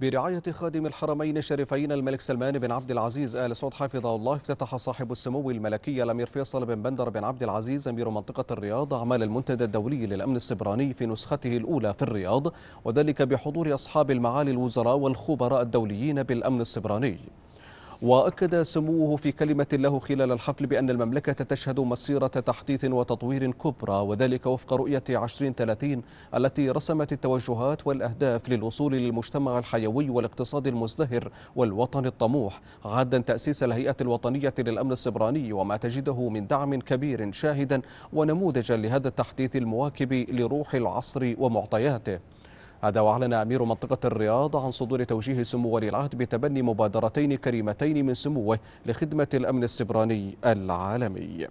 برعاية خادم الحرمين الشريفين الملك سلمان بن عبد العزيز آل سعود حفظه الله افتتح صاحب السمو الملكي الأمير فيصل بن بندر بن عبد العزيز أمير منطقة الرياض أعمال المنتدى الدولي للأمن السبراني في نسخته الأولى في الرياض وذلك بحضور أصحاب المعالي الوزراء والخبراء الدوليين بالأمن السبراني وأكد سموه في كلمة له خلال الحفل بأن المملكة تشهد مسيرة تحديث وتطوير كبرى وذلك وفق رؤية 2030 التي رسمت التوجهات والأهداف للوصول للمجتمع الحيوي والاقتصاد المزدهر والوطن الطموح عادا تأسيس الهيئة الوطنية للأمن السبراني وما تجده من دعم كبير شاهدا ونموذجا لهذا التحديث المواكب لروح العصر ومعطياته هذا وأعلن أمير منطقة الرياض عن صدور توجيه سمو ولي العهد بتبني مبادرتين كريمتين من سموه لخدمة الأمن السبراني العالمي